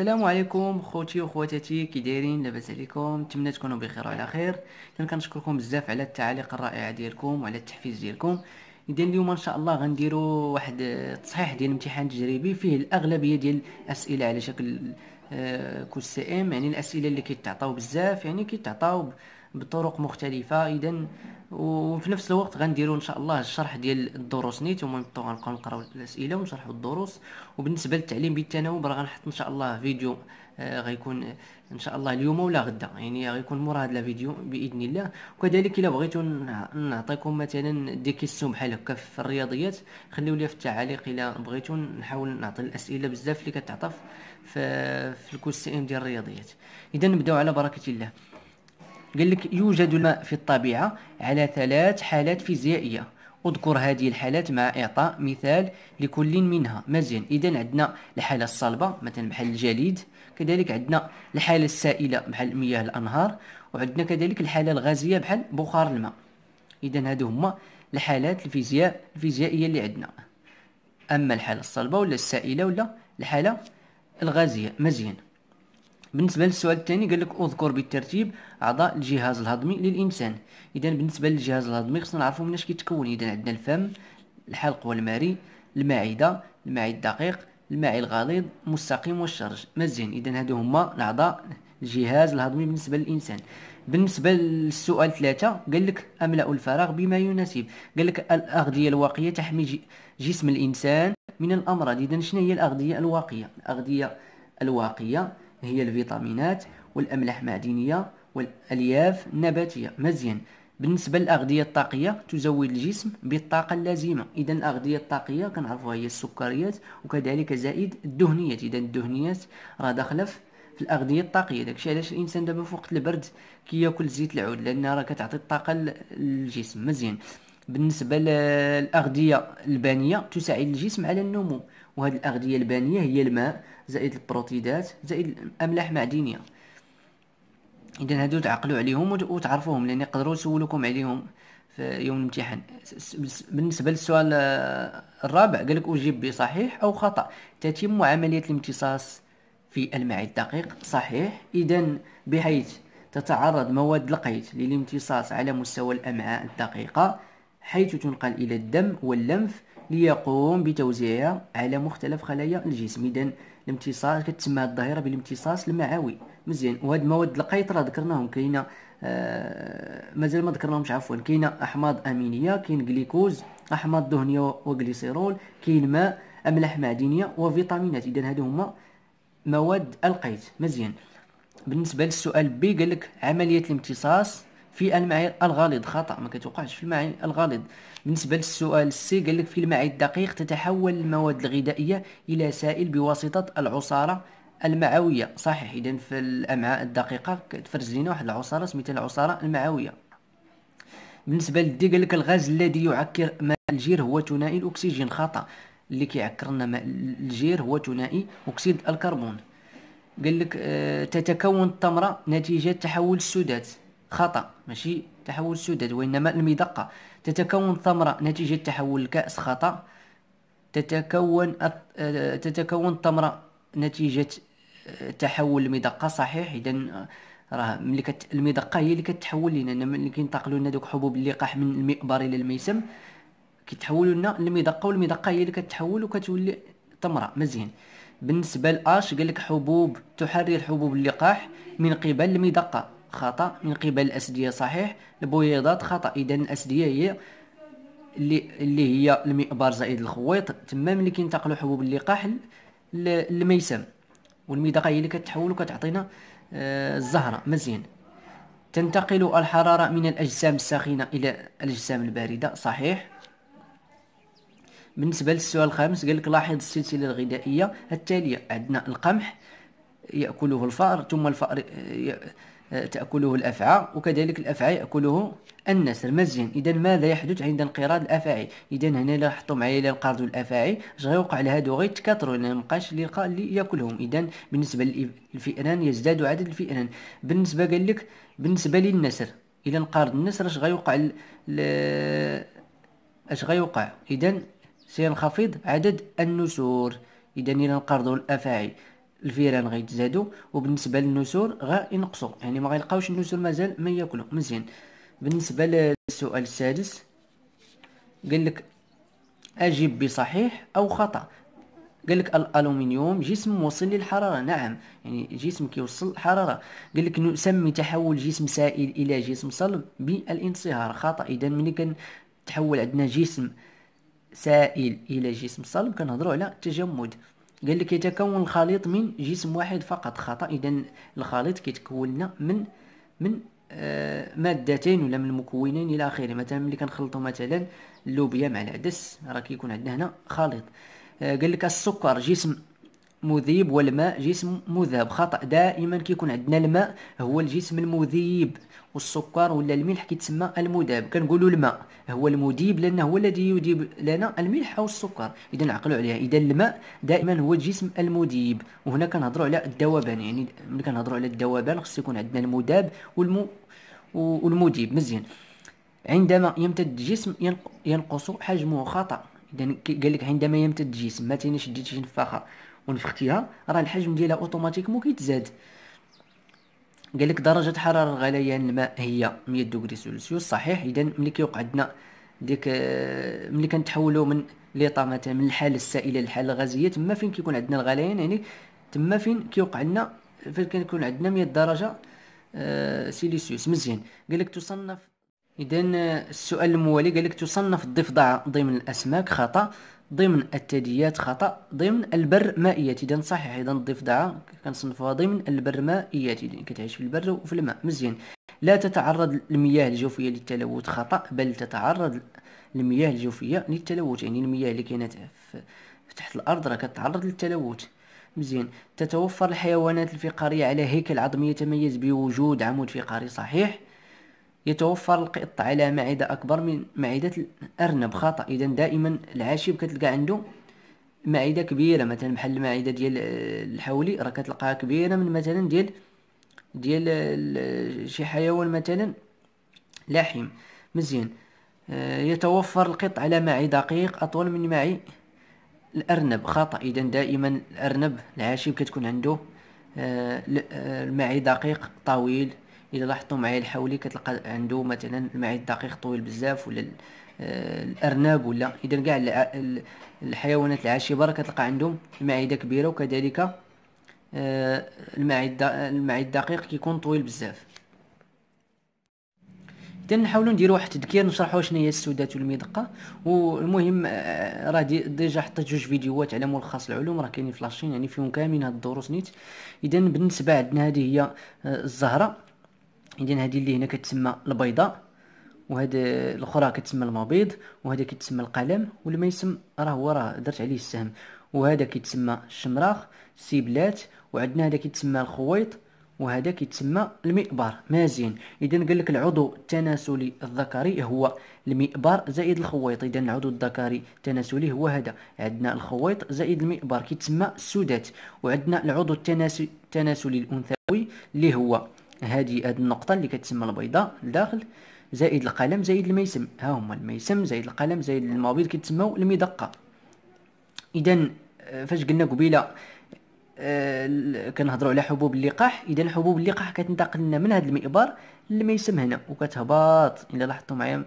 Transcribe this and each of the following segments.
السلام عليكم خوتي وخواتاتي كي دايرين لاباس عليكم نتمنى تكونوا بخير وعلى خير اذا كنشكركم بزاف على التعاليق الرائعه ديالكم وعلى التحفيز ديالكم اذا اليوم ان شاء الله غنديروا واحد التصحيح ديال امتحان تجريبي فيه الاغلبيه ديال الاسئله على شكل آه، كو سي ام يعني الاسئله اللي كيتعطاو بزاف يعني كيتعطاو بطرق مختلفه اذا وفي نفس الوقت غنديروا ان شاء الله الشرح ديال الدروس نيت ومهم نبقاو غنبقاو نقراو الاسئله ونشرحوا الدروس وبالنسبه للتعليم بالتناوب راه غنحط ان شاء الله فيديو آه غيكون ان شاء الله اليوم ولا غدا يعني غيكون مورا هذا الفيديو باذن الله وكذلك الا بغيتو نعطيكم مثلا دي كيسيون بحال هكا في الرياضيات خليو لي في التعاليق الا بغيتو نحاول نعطي الاسئله بزاف اللي كتعطى في في الكوس ام ديال الرياضيات اذا نبداو على بركه الله قال لك يوجد الماء في الطبيعة على ثلاث حالات فيزيائية اذكر هذه الحالات مع إعطاء مثال لكل منها مزيان إذا عندنا الحالة الصلبة مثلا بحال الجليد كذلك عندنا الحالة السائلة بحال مياه الأنهار وعندنا كذلك الحالة الغازية بحال بخار الماء إذا هادو هما الحالات الفيزياء الفيزيائية اللي عندنا أما الحالة الصلبة ولا السائلة ولا الحالة الغازية مزيان بالنسبة للسؤال الثاني قال لك اذكر بالترتيب اعضاء الجهاز الهضمي للانسان اذا بالنسبة للجهاز الهضمي خصنا نعرفو مناش كيتكون اذا عندنا الفم الحلق والماري المعدة المعي الدقيق المعي الغليظ المستقيم والشرج مزيان اذا هادو هما الاعضاء الجهاز الهضمي بالنسبة للانسان بالنسبة للسؤال ثلاثة قال لك املأ الفراغ بما يناسب قال لك الاغذية الواقية تحمي جسم الانسان من الامراض اذا شنو هي الاغذية الواقية الاغذية الواقية هي الفيتامينات والأملاح المعدنيه والألياف النباتية مزيان بالنسبة للأغذية الطاقية تزود الجسم بالطاقة اللازمة إذا الأغذية الطاقية كنعرفوها هي السكريات وكذلك زائد الدهنيات إذا الدهنيات راه داخلة في الأغذية الطاقية داكشي علاش الإنسان دابا في وقت البرد كياكل زيت العود لان راه كتعطي الطاقة للجسم مزيان بالنسبة للأغذية البانية تساعد الجسم على النمو وهذه الأغذية البانية هي الماء زائد البروتيدات زائد أملاح معدنية إذا هادو تعقلوا عليهم وتعرفوهم لأن يقدروا يسولوكم عليهم في يوم الامتحان بالنسبة للسؤال آه، الرابع قالك أجيب بصحيح أو خطأ تتم عملية الامتصاص في المعي الدقيق صحيح إذا بحيث تتعرض مواد القيت للامتصاص على مستوى الأمعاء الدقيقة حيث تنقل إلى الدم واللمف ليقوم بتوزيعها على مختلف خلايا الجسم اذا الامتصاص كتسمى الظاهره بالامتصاص المعوي مزيان وهاد المواد القيط راه ذكرناهم كاينه آه مازال ما ذكرناهمش عفوا كاينه احماض امينيه كاين جليكوز احماض دهنيه وغليسيرول كاين ماء املاح معدنيه وفيتامينات اذا هادو هما مواد القيط مزيان بالنسبه للسؤال بي قال لك عمليه الامتصاص في المعايير الغليظ خطا ما كتوقعش في المعايير الغليظ بالنسبه للسؤال السي قال لك في المعاي الدقيق تتحول المواد الغذائيه الى سائل بواسطه العصاره المعويه صحيح اذا في الامعاء الدقيقه كتفرز لنا واحد العصاره سميتها العصاره المعويه بالنسبه للدي قال لك الغاز الذي يعكر ماء الجير هو ثنائي الاكسجين خطا اللي كيعكر لنا ماء الجير هو ثنائي اكسيد الكربون قال لك آه، تتكون التمره نتيجه تحول السودات خطأ ماشي تحول سدد وإنما المدقة تتكون الثمرة نتيجة تحول الكأس خطأ تتكون آه، تتكون الثمرة نتيجة آه، تحول المدقة صحيح إذا آه، راه ملي كت المدقة هي اللي كتحول لنا ملي كينتقلوا لنا دوك حبوب اللقاح من المئبر إلى الميسم كيتحولوا لنا المدقة والمدقة هي اللي كتحول وكتولي تمرة مزيان بالنسبة لاش قال لك حبوب تحرر حبوب اللقاح من قبل المدقة خطأ من قبل الأسدية صحيح البويضات خطأ إذا الأسدية هي اللي اللي هي المئبار زائد الخويط تما ملي كينتقلوا حبوب اللقاح للميسم والميدقه هي اللي كتحول وكتعطينا آه الزهره مزيان تنتقل الحراره من الاجسام الساخنه الى الاجسام البارده صحيح بالنسبه للسؤال الخامس قال لك لاحظ السلسله الغذائيه التاليه عندنا القمح ياكله الفأر ثم الفأر آه، آه، تأكله الأفعى وكذلك الأفعى يأكله النسر مزيان إذا ماذا يحدث عند انقراض الأفاعي إذا هنا إلا حطوا معايا إلا انقرضوا الأفاعي اش غيوقع لهادو غير تكاثروا لأن مبقاش اللي يلقى اللي ياكلهم إذا بالنسبة للفئران يزداد عدد الفئران بالنسبة قال لك بالنسبة للنسر إذا انقرض النسر اش غيوقع ل... ل... اش غيوقع إذا سينخفض عدد النسور إذا إلى انقرضوا الأفاعي الفيران غيتزادوا وبالنسبه للنسور غينقصوا يعني ما غيلقاوش النسور مازال ما ياكلوا مزيان بالنسبه للسؤال السادس قال لك اجب بصحيح او خطا قال لك الالومنيوم جسم موصل للحراره نعم يعني جسم كيوصل الحراره قال لك نسمي تحول جسم سائل الى جسم صلب بالانصهار خطا اذا ملي كنتحول عندنا جسم سائل الى جسم صلب كنهضروا على تجمد قال لك يتكون الخليط من جسم واحد فقط خطا اذا الخليط كيتكون لنا من من آه مادتين ولا من مكونين الى اخره مثلا ملي كنخلطوا مثلا اللوبيا مع العدس راه كيكون عندنا هنا خليط آه قال لك السكر جسم مذيب والماء جسم مذاب خطا دائما كيكون عندنا الماء هو الجسم المذيب والسكر ولا الملح كيتسمى المذاب كنقولوا الماء هو المذيب لانه هو الذي يذيب لنا الملح او السكر اذا عقلوا عليها اذا الماء دائما هو الجسم المذيب وهنا كنهضروا على الذوبان يعني ملي كنهضروا على الذوبان خص يكون عندنا المذاب والم والمذيب مزيان عندما يمتد الجسم ينقص حجمه خطا اذا قال لك عندما يمتد الجسم ما تينيش الجسم فخر ونفختيها راه الحجم ديالها اوتوماتيكمون كيتزاد قال لك درجه حراره غليان الماء هي 100 دوغري سلسيوس صحيح اذا ملي كيوقع عندنا ديك آه، ملي كنتحولوا من ليطا مثلا من الحاله السائله للحاله الغازيه تما فين كيكون عندنا الغليان يعني تما فين كيوقع لنا فين كنكون عندنا 100 درجه آه، سيليسيوس مزيان قال لك تصنف اذا آه، السؤال الموالي قال لك تصنف الضفدع ضمن الاسماك خطا ضمن الثدييات خطا ضمن البرمائيات اذا صحيح اذا نضيف ضاع كنصنفوها ضمن البرمائيات اذا كتعيش في البر وفي الماء مزيان لا تتعرض المياه الجوفيه للتلوث خطا بل تتعرض المياه الجوفيه للتلوث يعني المياه اللي كاينه تحت الارض راه كتعرض للتلوث مزيان تتوفر الحيوانات الفقاريه على هيكل عظمي يتميز بوجود عمود فقري صحيح يتوفر القط على معدة أكبر من معدة الأرنب خطأ إذا دائما العاشب كتلقى عنده معدة كبيرة مثلا بحال المعدة ديال الحولي راه كتلقاها كبيرة من مثلا ديال ديال شي حيوان مثلا لحم مزيان آه، يتوفر القط على معي دقيق أطول من معي الأرنب خطأ إذا دائما الأرنب العاشب كتكون عنده آه، آه، المعي دقيق طويل الا لاحظتوا معايا الحولي كتلقى عنده مثلا المعد الدقيق طويل بزاف ولا آه، الارنب ولا اذا كاع الحيوانات العاشبه راه كتلقى عندهم المعده كبيره وكذلك آه، المعد المعد الدقيق كيكون طويل بزاف اذا نحاولوا نديروا واحد التذكير نشرحوا شنو هي السودات والمدقه والمهم آه، راه ديجا حطيت جوج فيديوهات على ملخص العلوم راه كاينين فلاشين يعني فيهم كاملين هاد الدروس نيت اذا بالنسبه عندنا هذه هي الزهره اذا هذه اللي هنا كتسمى البيضاء وهاد الاخرى كتسمى المبيض وهذا كيتسمى القلم والميسم راه هو راه درت عليه السهم وهذا كيتسمى الشمراخ سيبلات وعندنا هذا كيتسمى الخويط وهذا كيتسمى المئبار مازين اذا قال لك العضو التناسلي الذكري هو المئبر زائد الخويط اذا العضو الذكري التناسلي هو هذا عندنا الخويط زائد المئبر كيتسمى السدات وعندنا العضو التناسلي الانثوي اللي هو هذه هذه النقطه اللي كتسمى البيضاء لداخل زائد القلم زائد الميسم ها هما الميسم زائد القلم زائد المبيض كيتسموا المدقه اذا آه، فاش قلنا قبيله آه، كنهضروا على حبوب اللقاح اذا حبوب اللقاح كتنتقل لنا من هذا المئبر للميسم هنا وكتهبط الا لاحظتوا معايا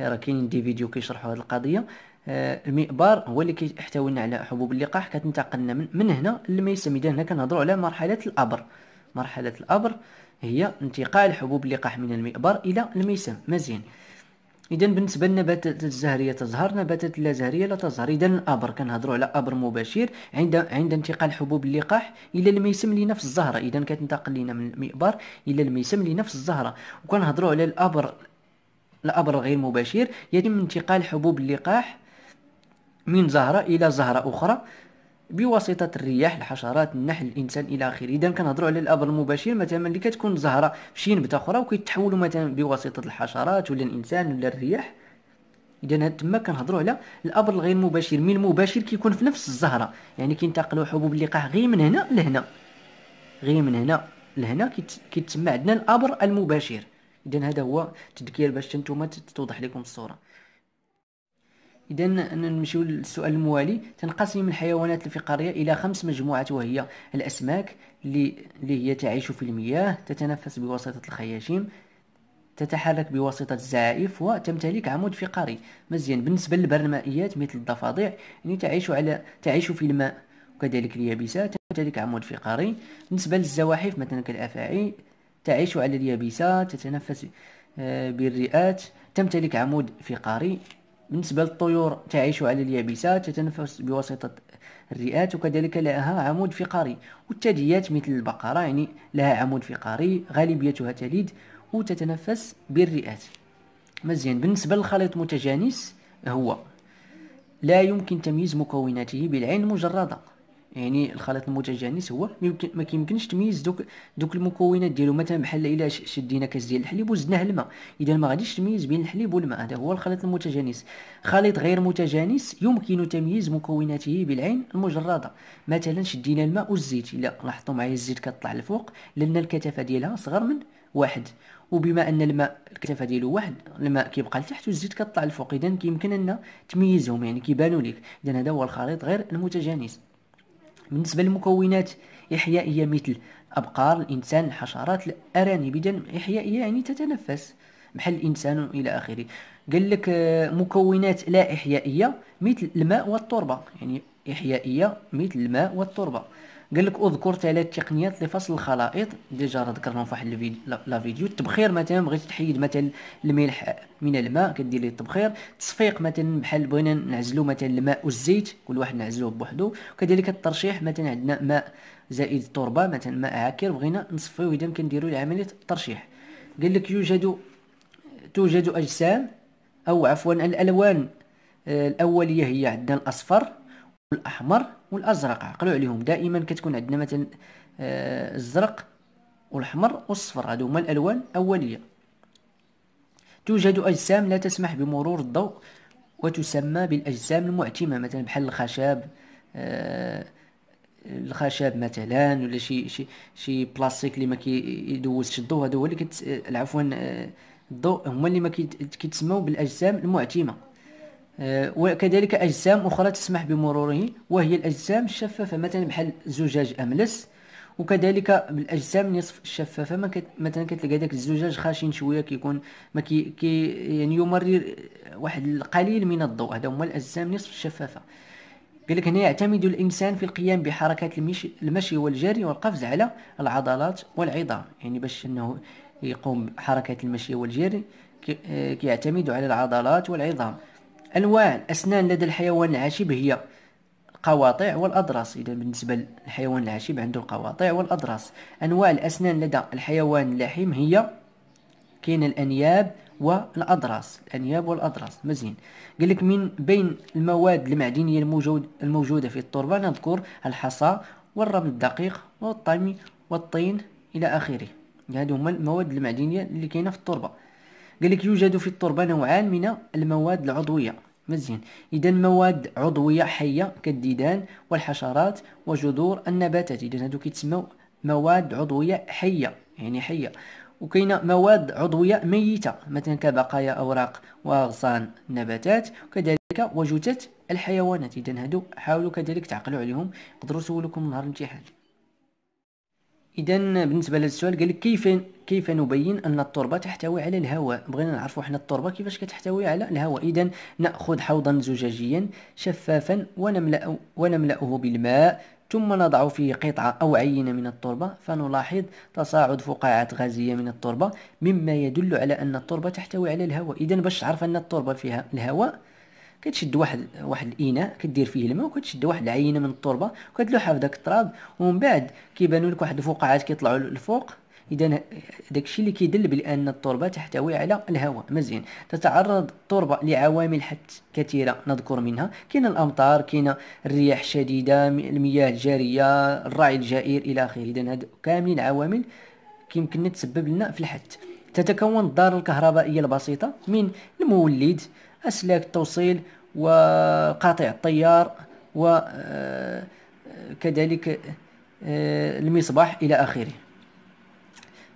راه كاينين دي فيديو كيشرحوا هذه القضيه آه، المئبر هو اللي كيحتوي لنا على حبوب اللقاح كتنتقل لنا من, من هنا للميسم اذا هنا كنهضروا على مرحله الابر مرحله الابر هي انتقال حبوب اللقاح من المئبر الى الميسم مزيان اذا بالنسبه للنباتات الزهريه تزهر نباتات لا زهريه لا تزهر اذا الابر كنهضروا على ابر مباشر عند عند انتقال حبوب اللقاح الى الميسم لنفس الزهره اذا كتنتقل لنا من المئبر الى الميسم لنفس الزهره وكنهضروا على الابر الابر غير مباشر يتم انتقال حبوب اللقاح من زهره الى زهره اخرى بواسطه الرياح الحشرات النحل الانسان الى اخره اذا كنهضروا على الاب المباشر مثلا اللي كتكون زهره في شي نبته اخرى وكيتحولوا مثلا بواسطه الحشرات ولا الانسان ولا الرياح اذا تما كنهضروا على الاب الغير مباشر من المباشر كيكون في نفس الزهره يعني كينتقلوا حبوب اللقاح غير من هنا لهنا غير من هنا لهنا كيتسمى عندنا الابر المباشر اذا هذا هو تذكير باش نتوما توضح لكم الصوره اذا نمشيو للسؤال الموالي تنقسم الحيوانات الفقاريه الى خمس مجموعات وهي الاسماك اللي هي تعيش في المياه تتنفس بواسطه الخياشيم تتحرك بواسطة الزعائف وتمتلك عمود فقري مزيان بالنسبة للبرمائيات مثل الضفادع يعني تعيش على تعيش في الماء وكذلك اليابسة تمتلك عمود فقري بالنسبة للزواحف مثلا كالأفاعي تعيش على اليابسة تتنفس آه، بالرئات تمتلك عمود فقري بالنسبة للطيور تعيش على اليابسة تتنفس بواسطة الرئات وكذلك لها عمود فقري والثدييات مثل البقرة يعني لها عمود فقري غالبيتها تليد وتتنفس بالرئات مزيان بالنسبة للخليط متجانس هو لا يمكن تمييز مكوناته بالعين المجرده يعني الخليط المتجانس يعني هو ما كيمكنش تميز دوك دوك المكونات ديالو مثلا بحال الا شدينا كاس ديال الحليب وزدناه الماء اذا ما غاديش تميز بين الحليب والماء هذا هو الخليط المتجانس خليط غير متجانس يمكن تمييز مكوناته بالعين المجرده مثلا شدينا الماء والزيت الا لاحظتوا معايا الزيت كطلع لفوق لان الكثافه ديالها صغر من واحد وبما ان الماء الكثافه ديالو واحد الماء كيبقى لتحت والزيت كطلع لفوق اذا كيمكن ان تميزهم يعني كيبانوا لك اذا هذا هو الخليط غير المتجانس بالنسبة للمكونات إحيائية مثل أبقار الإنسان الحشرات الأرانب إحيائية يعني تتنفس بحال الإنسان إلى آخره قال لك آه، مكونات لا إحيائية مثل الماء والتربة يعني إحيائية مثل الماء والتربة قال لك اذكر ثلاث تقنيات لفصل الخلائط ديجا راه ذكرناهم في واحد الفيديو لا فيديو التبخير مثلا بغيت تحيد مثلا الملح من الماء كدير ليه التبخير تصفيق مثلا بحال بغينا نعزلو مثلا الماء والزيت كل واحد نعزلوه بوحدو وكذلك الترشيح مثلا عندنا ماء زائد التربه مثلا ماء عاكر بغينا نصفيوه اذا كنديروا عمليه الترشيح قال لك يوجد توجد اجسام او عفوا الالوان آه، الاوليه هي عندنا الاصفر الاحمر والازرق عقلوا عليهم دائما كتكون عندنا مثلا آه، الزرق والاحمر والصفر هادو هما الالوان الاوليه توجد اجسام لا تسمح بمرور الضوء وتسمى بالاجسام المعتمه مثلا بحال الخشب آه، الخشب مثلا ولا شي شي شي بلاستيك اللي ما كيدوزش الضوء هادو هو اللي كت آه، عفوا الضوء هما اللي ما كيتسموا بالاجسام المعتمه آه، وكذلك أجسام أخرى تسمح بمروره وهي الأجسام الشفافة مثلا بحال زجاج أملس وكذلك بالاجسام نصف الشفافه مثلا كتلقى داك الزجاج خاشن شويه كيكون ما كي, كي يعني يمرر واحد القليل من الضوء هذا هما الاجسام نصف الشفافه قال لك هنا يعتمد الانسان في القيام بحركات المشي, المشي والجري والقفز على العضلات والعظام يعني باش انه يقوم بحركات المشي والجري آه، كيعتمد على العضلات والعظام أنواع الأسنان لدى الحيوان العاشب هي القواطع والأضراس إذا بالنسبة للحيوان العاشب عنده القواطع والأضراس أنواع الأسنان لدى الحيوان اللحيم هي كاين الأنياب والأضراس الأنياب والأضراس مزيان قال لك من بين المواد المعدنية الموجود الموجودة في التربة نذكر الحصى والرمل الدقيق والطمي والطين إلى آخره هذو هما المواد المعدنية اللي كاينة في التربة قال لك يوجد في التربه نوعان من المواد العضويه مزيان اذا مواد عضويه حيه كالديدان والحشرات وجذور النباتات اذا هادو كيتسموا مواد عضويه حيه يعني حيه وكاينه مواد عضويه ميته مثلا كبقايا اوراق واغصان النباتات وكذلك وجثث الحيوانات اذا هادو حاولوا كذلك تعقلوا عليهم قدروا يسولوكم نهار الامتحان اذا بالنسبه لهذا السؤال قال لك كيف كيف نبين ان التربه تحتوي على الهواء بغينا نعرفوا حنا التربه كيفاش كتحتوي على الهواء اذا ناخذ حوضا زجاجيا شفافا ونملا ونملاه بالماء ثم نضع فيه قطعة أو عينة من التربة فنلاحظ تصاعد فقاعات غازية من التربة مما يدل على أن التربة تحتوي على الهواء إذا باش تعرف أن التربة فيها الهواء كتشد واحد واحد الاناء كدير فيه الماء وكتشد واحد العينه من التربه وكتلوحها في داك التراب ومن بعد كيبانوا لك واحد الفقاعات كيطلعوا للفوق اذا داكشي اللي كيدل بان التربه تحتوي على الهواء مزيان تتعرض التربه لعوامل حتى كثيره نذكر منها كاين الامطار كاين الرياح الشديده المياه الجاريه الرعي الجائر الى اخره اذا هاد كاملين عوامل كيمكن تسبب لنا في الحت تتكون الدار الكهربائيه البسيطه من المولد أسلاك التوصيل وقاطع التيار وكذلك آه، آه، المصباح إلى آخره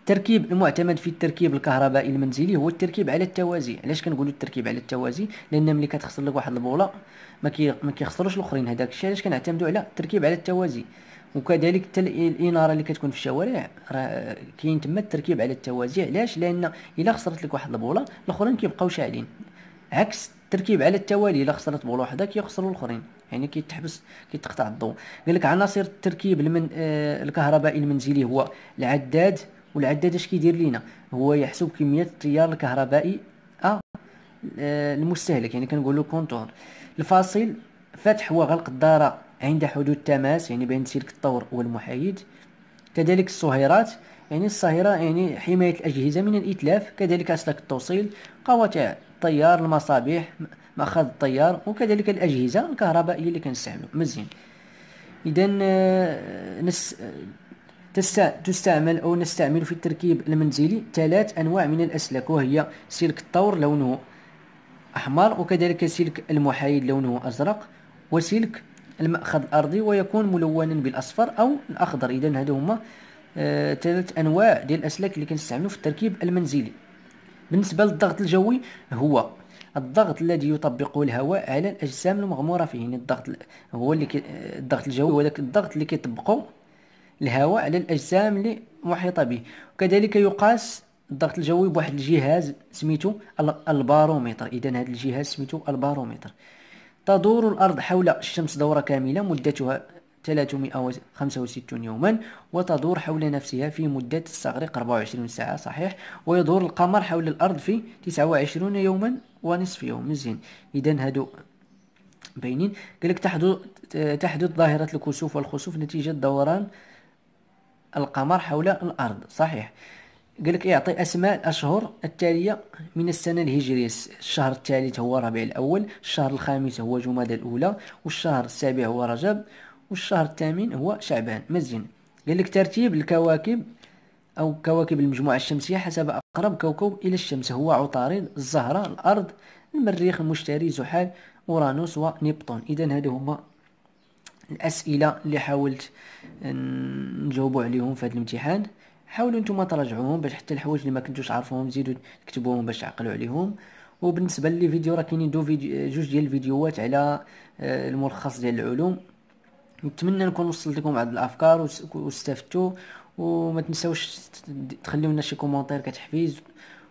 التركيب المعتمد في التركيب الكهربائي المنزلي هو التركيب على التوازي علاش كنقولوا التركيب على التوازي لان ملي كتخسر لك واحد البوله ما ما كيخسروش الاخرين هذاك الشيء علاش كنعتمدوا على التركيب على التوازي وكذلك حتى الاناره اللي كتكون في الشوارع راه كاين تما التركيب على التوازي علاش لان الا خسرت لك واحد البوله الاخرين كيبقاو شاعلين عكس التركيب على التوالي الا خسرت بول وحده كيخسروا الاخرين يعني كيتحبس كيتقطع الضوء قال لك عناصر التركيب المن آه الكهربائي المنزلي هو العداد والعداد اش كيدير لينا هو يحسب كميه التيار الكهربائي آه, آه، المستهلك يعني كنقولوا كونتور الفاصل فتح وغلق الداره عند حدود تماس يعني بين سلك الطور والمحايد كذلك الصهيرات يعني الصاهرة يعني حماية الأجهزة من الإتلاف كذلك أسلاك التوصيل قواتع الطيار المصابيح مأخذ الطيار وكذلك الأجهزة الكهربائية اللي كنستعملو مزيان إذا آه، نس تستعمل أو نستعمل في التركيب المنزلي ثلاث أنواع من الأسلاك وهي سلك الطور لونه أحمر وكذلك سلك المحايد لونه أزرق وسلك المأخذ الأرضي ويكون ملونا بالأصفر أو الأخضر إذا هادو هما ثلاث آه، انواع ديال الاسلاك اللي كنستعملو في التركيب المنزلي بالنسبه للضغط الجوي هو الضغط الذي يطبقه الهواء على الاجسام المغموره فيه يعني الضغط هو اللي كي الضغط الجوي وذاك الضغط اللي كيطبقه الهواء على الاجسام اللي محيطه به وكذلك يقاس الضغط الجوي بواحد الجهاز سميتو البارومتر اذا هذا الجهاز سميتو البارومتر تدور الارض حول الشمس دوره كامله مدتها 365 يوما وتدور حول نفسها في مدة تستغرق 24 ساعة صحيح ويدور القمر حول الأرض في 29 يوما ونصف يوم مزيان إذا هادو باينين قالك تحدث تحدث ظاهرة الكسوف والخسوف نتيجة دوران القمر حول الأرض صحيح قالك يعطي اسماء الاشهر التاليه من السنه الهجريه الشهر الثالث هو ربيع الاول الشهر الخامس هو جمادى الاولى والشهر السابع هو رجب والشهر الثامن هو شعبان مزيان قال لك ترتيب الكواكب أو كواكب المجموعة الشمسية حسب أقرب كوكب إلى الشمس هو عطارد الزهرة الأرض المريخ المشتري زحل أورانوس ونبطون إذا هادو هما الأسئلة اللي حاولت نجاوبوا عليهم في هذا الامتحان حاولوا نتوما تراجعوهم باش حتى الحوايج اللي ما كنتوش عارفوهم زيدوا تكتبوهم باش تعقلوا عليهم وبالنسبه للفيديو راه كاينين دو فيديو جوج ديال الفيديوهات على آه، الملخص ديال العلوم نتمنى نكون وصلت لكم بعض الافكار واستفدتوا وما تنساوش تخليو لنا شي كومونتير كتحفيز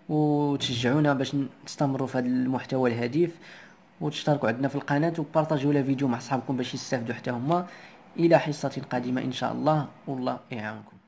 وتشجعونا باش نستمروا في هذا المحتوى الهادف وتشتركوا عندنا في القناه وبارطاجيو لا فيديو مع صحابكم باش يستافدوا حتى هما الى حصه قادمه ان شاء الله والله يعاونكم